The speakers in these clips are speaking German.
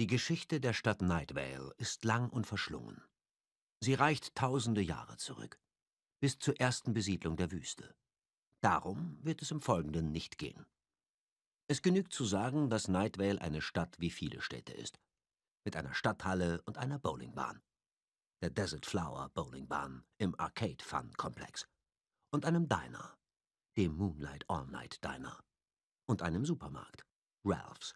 Die Geschichte der Stadt Nightvale ist lang und verschlungen. Sie reicht tausende Jahre zurück, bis zur ersten Besiedlung der Wüste. Darum wird es im Folgenden nicht gehen. Es genügt zu sagen, dass Nightvale eine Stadt wie viele Städte ist, mit einer Stadthalle und einer Bowlingbahn, der Desert Flower Bowlingbahn im Arcade Fun Komplex und einem Diner, dem Moonlight All Night Diner und einem Supermarkt, Ralphs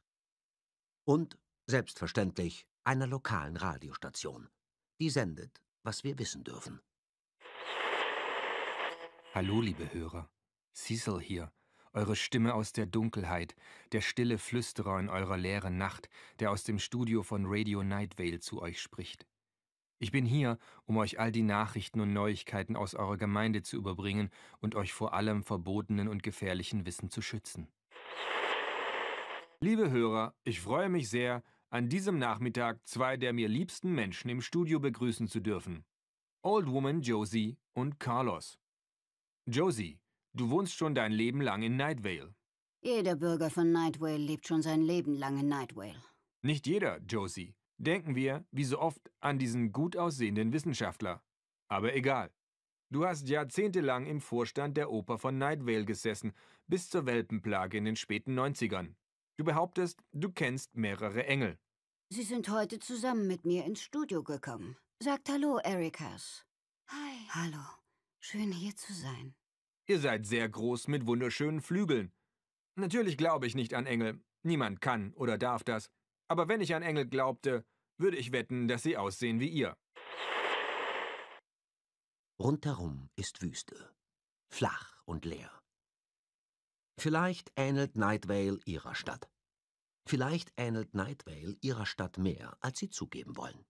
und Selbstverständlich einer lokalen Radiostation. Die sendet, was wir wissen dürfen. Hallo, liebe Hörer. Cecil hier. Eure Stimme aus der Dunkelheit, der stille Flüsterer in eurer leeren Nacht, der aus dem Studio von Radio Night Vale zu euch spricht. Ich bin hier, um euch all die Nachrichten und Neuigkeiten aus eurer Gemeinde zu überbringen und euch vor allem verbotenen und gefährlichen Wissen zu schützen. Liebe Hörer, ich freue mich sehr, an diesem Nachmittag zwei der mir liebsten Menschen im Studio begrüßen zu dürfen. Old Woman Josie und Carlos. Josie, du wohnst schon dein Leben lang in Nightvale. Jeder Bürger von Nightvale lebt schon sein Leben lang in Nightvale. Nicht jeder, Josie. Denken wir, wie so oft, an diesen gut aussehenden Wissenschaftler. Aber egal. Du hast jahrzehntelang im Vorstand der Oper von Nightvale gesessen, bis zur Welpenplage in den späten 90ern. Du behauptest, du kennst mehrere Engel. Sie sind heute zusammen mit mir ins Studio gekommen. Sagt Hallo, Erikas. Hi. Hallo. Schön, hier zu sein. Ihr seid sehr groß mit wunderschönen Flügeln. Natürlich glaube ich nicht an Engel. Niemand kann oder darf das. Aber wenn ich an Engel glaubte, würde ich wetten, dass sie aussehen wie ihr. Rundherum ist Wüste. Flach und leer. Vielleicht ähnelt Nightvale ihrer Stadt. Vielleicht ähnelt Nightvale ihrer Stadt mehr, als sie zugeben wollen.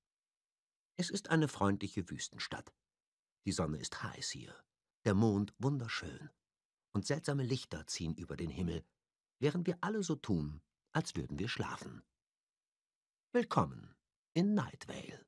Es ist eine freundliche Wüstenstadt. Die Sonne ist heiß hier, der Mond wunderschön, und seltsame Lichter ziehen über den Himmel, während wir alle so tun, als würden wir schlafen. Willkommen in Nightvale.